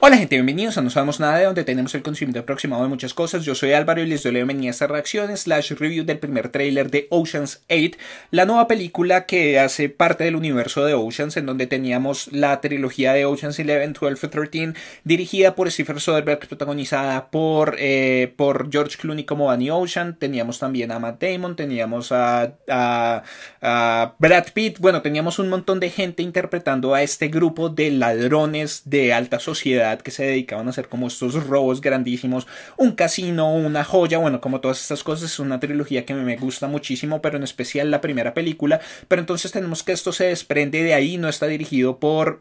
Hola gente, bienvenidos a No Sabemos Nada de donde tenemos el conocimiento aproximado de muchas cosas. Yo soy Álvaro y les doy la bienvenida a esta reacción slash review del primer tráiler de Oceans 8, la nueva película que hace parte del universo de Oceans en donde teníamos la trilogía de Oceans 11, 12 y 13 dirigida por Stephen Soderbergh, protagonizada por, eh, por George Clooney como Danny Ocean, teníamos también a Matt Damon, teníamos a, a Brad Pitt, bueno, teníamos un montón de gente interpretando a este grupo de ladrones de alta sociedad que se dedicaban a hacer como estos robos grandísimos, un casino, una joya, bueno, como todas estas cosas, es una trilogía que me gusta muchísimo, pero en especial la primera película, pero entonces tenemos que esto se desprende de ahí, no está dirigido por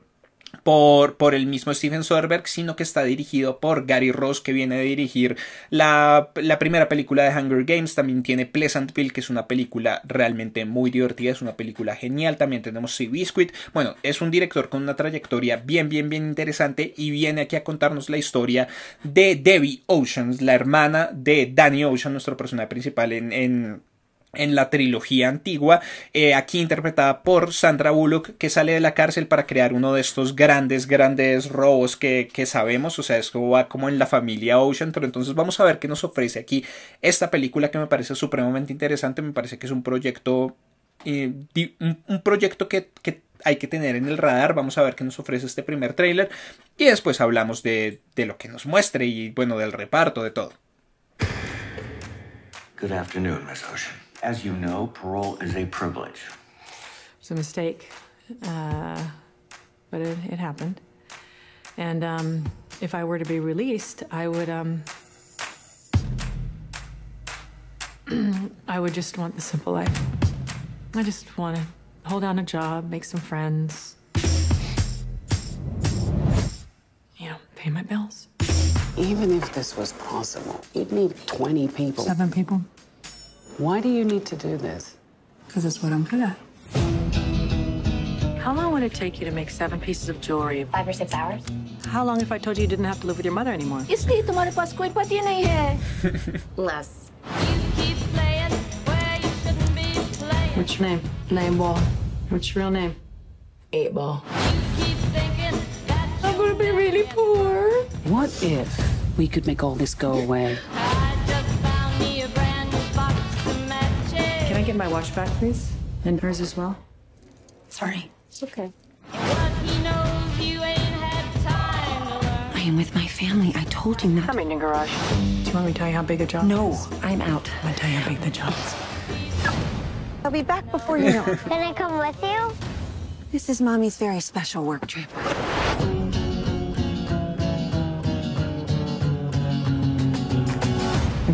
por, por, el mismo Steven Soderbergh, sino que está dirigido por Gary Ross, que viene a dirigir la, primera película de Hunger Games. También tiene Pleasantville, que es una película realmente muy divertida, es una película genial. También tenemos Sea Biscuit. Bueno, es un director con una trayectoria bien, bien, bien interesante y viene aquí a contarnos la historia de Debbie Oceans, la hermana de Danny Ocean, nuestro personaje principal en en la trilogía antigua, eh, aquí interpretada por Sandra Bullock, que sale de la cárcel para crear uno de estos grandes, grandes robos que, sabemos, o sea, es va como en la familia Ocean, pero entonces vamos a ver qué nos ofrece aquí esta película que me parece supremamente interesante, me parece que es un proyecto, eh, un, proyecto que, hay que tener en el radar. Vamos a ver qué nos ofrece este primer tráiler y después hablamos de, lo que nos muestre y bueno, del reparto, de todo. Good afternoon, Miss Ocean. As you know, parole is a privilege. It's a mistake, uh, but it, it, happened. And um, if I were to be released, I would um, I would just want the simple life. I just want to hold down a job, make some friends, you know, pay my bills. Even if this was possible, you'd need 20 people. Seven people? Why do you need to do this? Because it's what I'm good at. How long would it take you to make seven pieces of jewelry? Five or six hours. How long if I told you you didn't have to live with your mother anymore? इसलिए तुम्हारे पास you पति नहीं है. Less. What's your name? Name Ball. What's your real name? Eight Ball. I'm gonna be really poor. What if we could make all this go away? get my watch back, please? And hers as well? Sorry. It's okay. I am with my family. I told you not. I'm in your garage. Do you want me to tell you how big the job no, is? No, I'm out. I'm gonna tell you how big the job is. I'll be back before you know it. Can I come with you? This is Mommy's very special work trip.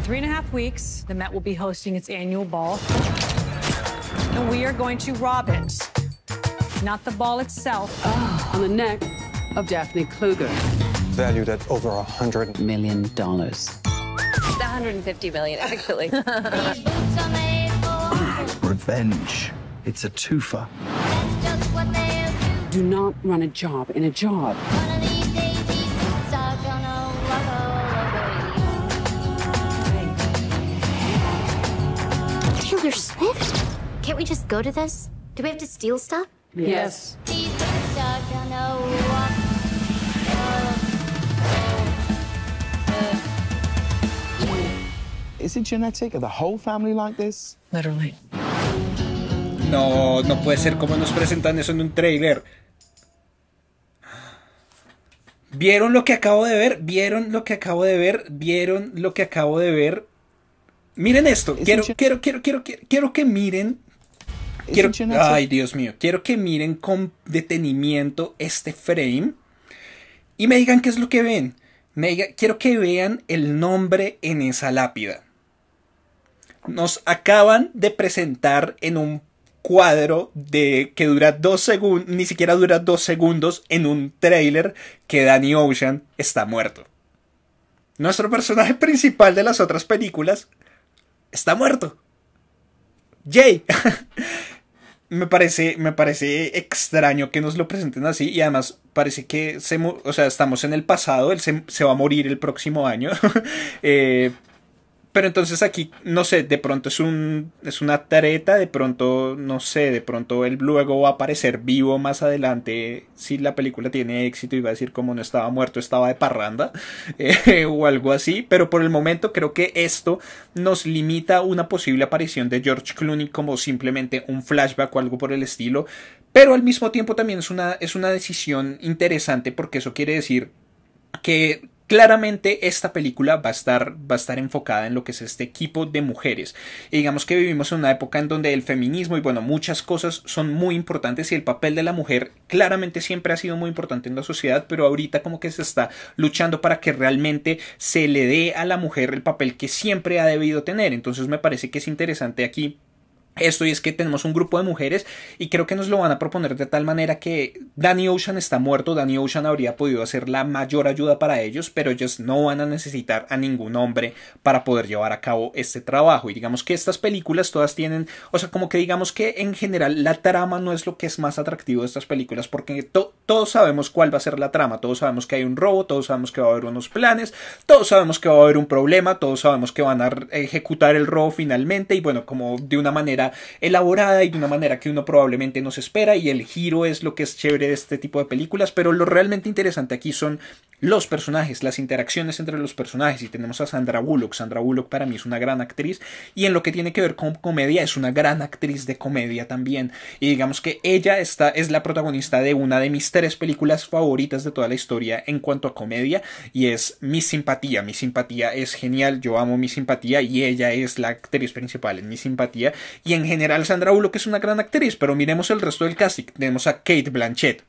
three and a half weeks, the Met will be hosting its annual ball. And we are going to rob it. Not the ball itself. Oh, on the neck of Daphne Kluger. Valued at over a hundred million dollars. 150 million, actually. Revenge. It's a twofer. Do not run a job in a job. Dr. Swift? Can't we just go to this? Do we have to steal stuff? Yes. Is it genetic? Are the whole family like this? Literally. No, no puede ser como nos presentan eso en un trailer. ¿Vieron lo que acabo de ver? ¿Vieron lo que acabo de ver? ¿Vieron lo que acabo de ver? Miren esto, quiero, quiero, quiero, quiero, quiero, que miren Quiero, ay, Dios mío, quiero que miren con detenimiento este frame y me digan qué es lo que ven. Me quiero que vean el nombre en esa lápida. Nos acaban de presentar en un cuadro de que dura dos segundos, ni siquiera dura dos segundos, en un trailer que Danny Ocean está muerto. Nuestro personaje principal de las otras películas está muerto. Jay. me parece, me parece extraño que nos lo presenten así y además parece que se, o sea, estamos en el pasado, él se, se va a morir el próximo año, eh, pero entonces aquí, no sé, de pronto es un es una treta, de pronto, no sé, de pronto el luego va a aparecer vivo más adelante si la película tiene éxito y va a decir como no estaba muerto, estaba de parranda eh, o algo así. Pero por el momento creo que esto nos limita una posible aparición de George Clooney como simplemente un flashback o algo por el estilo. Pero al mismo tiempo también es una, es una decisión interesante porque eso quiere decir que claramente esta película va a estar, va a estar enfocada en lo que es este equipo de mujeres. digamos que vivimos en una época en donde el feminismo y bueno, muchas cosas son muy importantes y el papel de la mujer claramente siempre ha sido muy importante en la sociedad, pero ahorita como que se está luchando para que realmente se le dé a la mujer el papel que siempre ha debido tener. Entonces me parece que es interesante aquí esto y es que tenemos un grupo de mujeres y creo que nos lo van a proponer de tal manera que Danny Ocean está muerto, Danny Ocean habría podido hacer la mayor ayuda para ellos, pero ellos no van a necesitar a ningún hombre para poder llevar a cabo este trabajo y digamos que estas películas todas tienen, o sea, como que digamos que en general la trama no es lo que es más atractivo de estas películas porque todo. Todos sabemos cuál va a ser la trama, todos sabemos que hay un robo, todos sabemos que va a haber unos planes, todos sabemos que va a haber un problema, todos sabemos que van a ejecutar el robo finalmente y bueno, como de una manera elaborada y de una manera que uno probablemente no se espera y el giro es lo que es chévere de este tipo de películas, pero lo realmente interesante aquí son los personajes, las interacciones entre los personajes y tenemos a Sandra Bullock. Sandra Bullock para mí es una gran actriz y en lo que tiene que ver con comedia es una gran actriz de comedia también y digamos que ella está, es la protagonista de una de mis tres películas favoritas de toda la historia en cuanto a comedia y es Mi Simpatía. Mi Simpatía es genial, yo amo Mi Simpatía y ella es la actriz principal en Mi Simpatía. Y en general Sandra Bullock es una gran actriz, pero miremos el resto del casting. Tenemos a Kate Blanchett,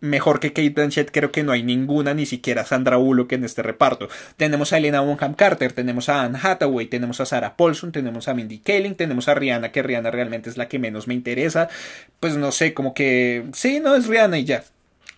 mejor que Kate Blanchett creo que no hay ninguna, ni siquiera Sandra Bullock en este reparto. Tenemos a Elena Bonham Carter, tenemos a Anne Hathaway, tenemos a Sarah Paulson, tenemos a Mindy Kaling, tenemos a Rihanna, que Rihanna realmente es la que menos me interesa. Pues no sé, como que sí, no es Rihanna y ya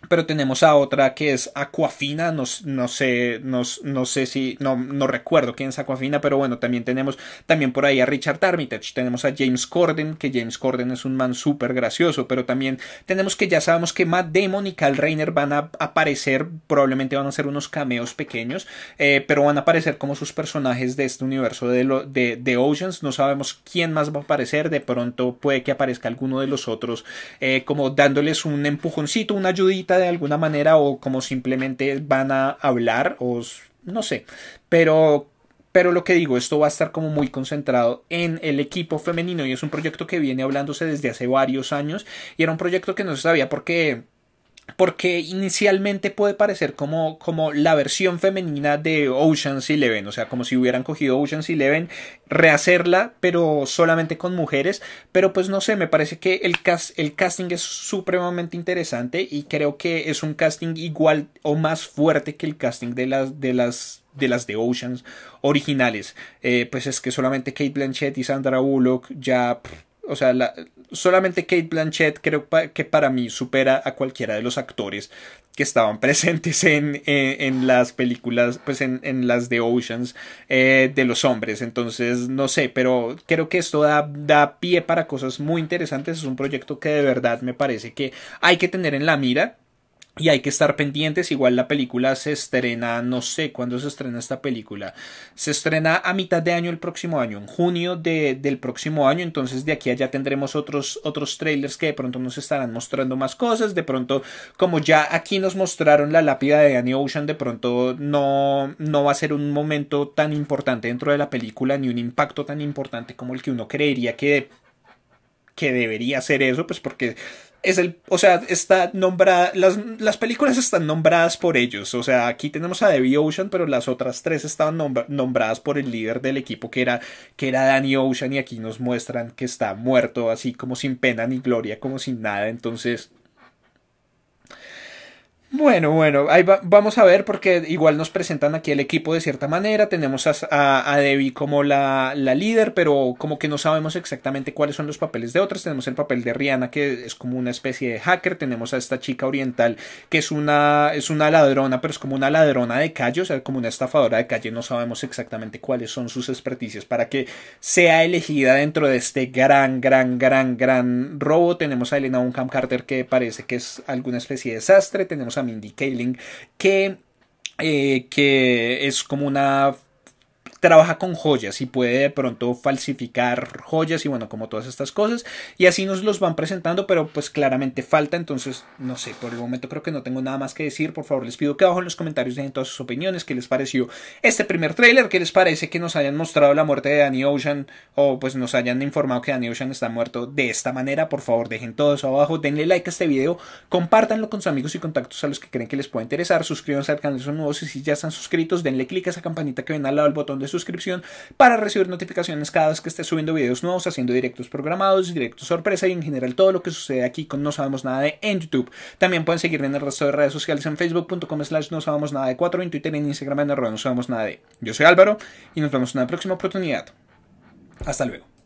pero tenemos a otra que es Aquafina, no, sé, no, sé si, no, recuerdo quién es Aquafina, pero bueno, también tenemos también por ahí a Richard Armitage, tenemos a James Corden, que James Corden es un man súper gracioso, pero también tenemos que ya sabemos que Matt Damon y Kyle Rayner van a aparecer, probablemente van a ser unos cameos pequeños, eh, pero van a aparecer como sus personajes de este universo de, lo, de, Oceans, no sabemos quién más va a aparecer, de pronto puede que aparezca alguno de los otros, eh, como dándoles un empujoncito, una ayudita de alguna manera o como simplemente van a hablar o no sé, pero pero lo que digo, esto va a estar como muy concentrado en el equipo femenino y es un proyecto que viene hablándose desde hace varios años y era un proyecto que no se sabía porque porque inicialmente puede parecer como, como la versión femenina de Ocean's Eleven, o sea, como si hubieran cogido Ocean's Eleven, rehacerla, pero solamente con mujeres, pero pues no sé, me parece que el, cast, el casting es supremamente interesante y creo que es un casting igual o más fuerte que el casting de las, de las de las de Oceans originales. Eh, pues es que solamente Kate Blanchett y Sandra Bullock ya o sea, solamente Kate Blanchett creo que para mí supera a cualquiera de los actores que estaban presentes en, eh, en, las películas, pues en, en las de Oceans eh, de los hombres. Entonces, no sé, pero creo que esto da pie para cosas muy interesantes. Es un proyecto que de verdad me parece que hay que tener en la mira y hay que estar pendientes, igual la película se estrena, no sé cuándo se estrena esta película. Se estrena a mitad de año el próximo año, en junio de, del próximo año, entonces de aquí a allá tendremos otros, otros trailers que de pronto nos estarán mostrando más cosas, de pronto como ya aquí nos mostraron la lápida de Danny Ocean, de pronto no, no va a ser un momento tan importante dentro de la película, ni un impacto tan importante como el que uno creería que que debería ser eso, pues porque es el, o sea, está nombrada, las, las, películas están nombradas por ellos, o sea, aquí tenemos a Debbie Ocean, pero las otras tres estaban nombradas por el líder del equipo que era, que era Danny Ocean y aquí nos muestran que está muerto así como sin pena ni gloria, como sin nada, entonces bueno, bueno, ahí vamos a ver porque igual nos presentan aquí el equipo de cierta manera, tenemos a, a, Debbie como la, líder, pero como que no sabemos exactamente cuáles son los papeles de otras, tenemos el papel de Rihanna que es como una especie de hacker, tenemos a esta chica oriental que es una, es una ladrona, pero es como una ladrona de calle, o sea, como una estafadora de calle, no sabemos exactamente cuáles son sus experticias para que sea elegida dentro de este gran, gran, gran, gran robo, tenemos a Elena Unham Carter que parece que es alguna especie de desastre, tenemos a famosa Mindy que, eh, que es como una trabaja con joyas y puede de pronto falsificar joyas y bueno, como todas estas cosas. Y así nos los van presentando, pero pues claramente falta. Entonces, no sé, por el momento creo que no tengo nada más que decir. Por favor, les pido que abajo en los comentarios dejen todas sus opiniones, qué les pareció este primer tráiler, qué les parece que nos hayan mostrado la muerte de Danny Ocean o pues nos hayan informado que Danny Ocean está muerto de esta manera. Por favor, dejen todo eso abajo, denle like a este video, compártanlo con sus amigos y contactos a los que creen que les puede interesar, suscríbanse al canal si son nuevos y si ya están suscritos, denle click a esa campanita que ven al lado del botón de suscripción para recibir notificaciones cada vez que esté subiendo videos nuevos, haciendo directos programados, directos sorpresa y en general todo lo que sucede aquí con No Sabemos Nada de en YouTube. También pueden seguirme en el resto de redes sociales en facebook.com slash no sabemos nada de 4, en Twitter, en Instagram, en arroba no sabemos nada de. Yo soy Álvaro y nos vemos en una próxima oportunidad. Hasta luego.